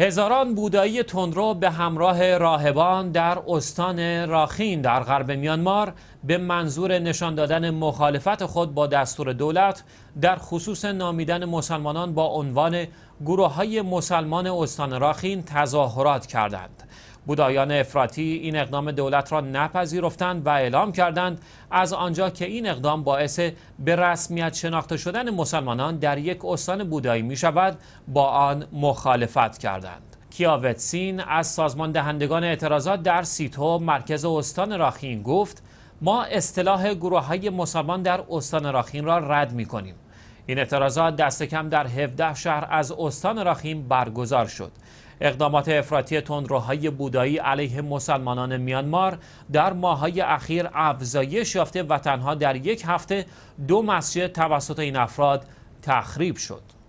هزاران بودایی تندرو به همراه راهبان در استان راخین در غرب میانمار به منظور نشان دادن مخالفت خود با دستور دولت در خصوص نامیدن مسلمانان با عنوان گروه های مسلمان استان راخین تظاهرات کردند بودایان افراتی این اقدام دولت را نپذیرفتند و اعلام کردند از آنجا که این اقدام باعث به رسمیت شناخته شدن مسلمانان در یک استان بودایی می شود با آن مخالفت کردند کیاوتسین از سازمان دهندگان اعتراضات در سیتو مرکز استان راخین گفت ما اصطلاح گروه های مسلمان در استان راخین را رد می کنیم این اعتراضات دست کم در 17 شهر از استان راخیم برگزار شد اقدامات افراطی تندروهای بودایی علیه مسلمانان میانمار در ماهای اخیر افزایش یافته و تنها در یک هفته دو مسجد توسط این افراد تخریب شد